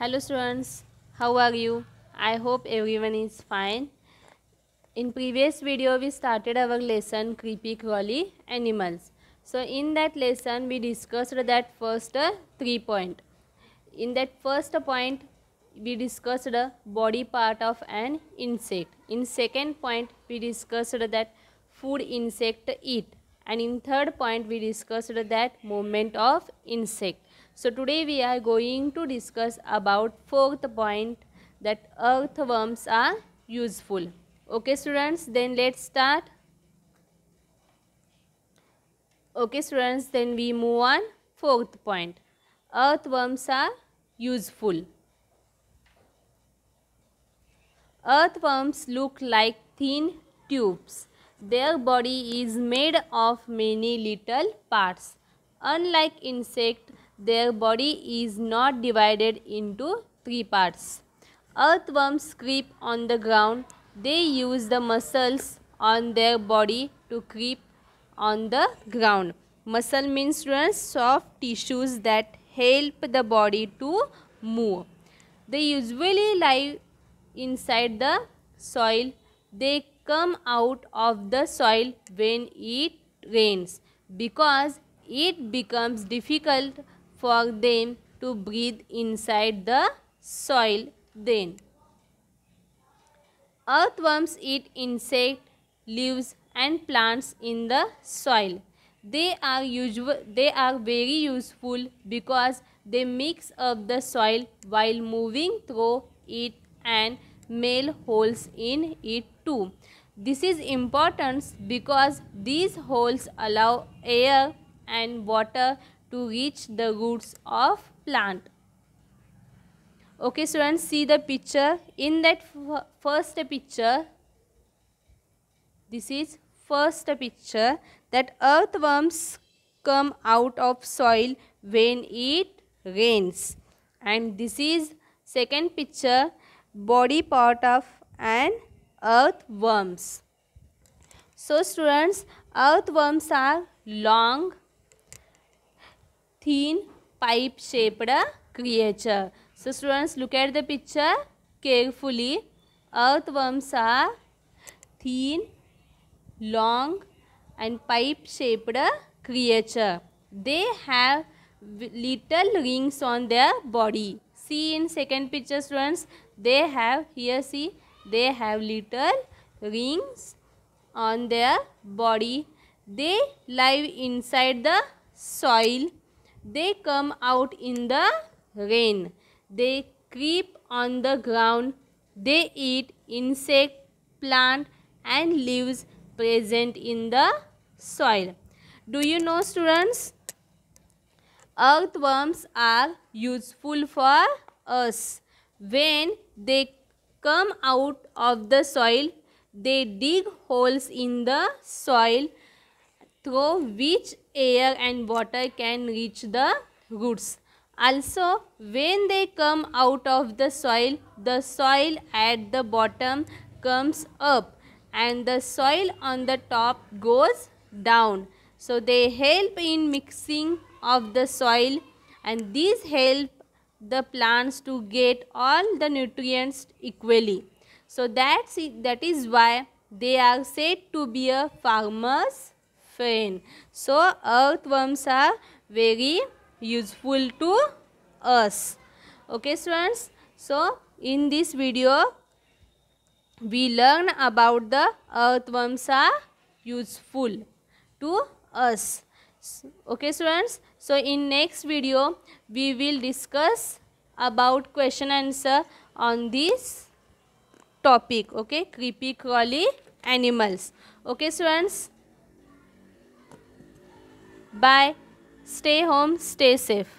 hello students how are you i hope everyone is fine in previous video we started our lesson creepy crawly animals so in that lesson we discussed that first uh, three point in that first point we discussed the body part of an insect in second point we discussed that food insect eat and in third point we discussed that movement of insect so today we are going to discuss about fourth point that earthworms are useful. Okay students, then let's start. Okay students, then we move on fourth point. Earthworms are useful. Earthworms look like thin tubes. Their body is made of many little parts. Unlike insect, their body is not divided into three parts. Earthworms creep on the ground. They use the muscles on their body to creep on the ground. Muscle means soft tissues that help the body to move. They usually lie inside the soil. They come out of the soil when it rains because it becomes difficult for them to breathe inside the soil then. Earthworms eat insect, leaves and plants in the soil. They are, usual, they are very useful because they mix up the soil while moving through it and male holes in it too. This is important because these holes allow air and water to reach the roots of plant. Okay students, see the picture. In that first picture, this is first picture that earthworms come out of soil when it rains. And this is second picture, body part of an earthworms. So students, earthworms are long thin pipe shaped creature. So students look at the picture carefully. Earthworms are thin, long and pipe shaped creature. They have little rings on their body. See in second picture students, they have here see they have little rings on their body. They live inside the soil they come out in the rain. They creep on the ground. They eat insect, plant and leaves present in the soil. Do you know students? Earthworms are useful for us. When they come out of the soil, they dig holes in the soil through which air and water can reach the roots. Also, when they come out of the soil, the soil at the bottom comes up and the soil on the top goes down. So, they help in mixing of the soil and these help the plants to get all the nutrients equally. So, that's it. that is why they are said to be a farmer's fine. So earthworms are very useful to us. Okay students. So in this video we learn about the earthworms are useful to us. Okay students. So in next video we will discuss about question answer on this topic. Okay. Creepy crawly animals. Okay students. Bye. Stay home, stay safe.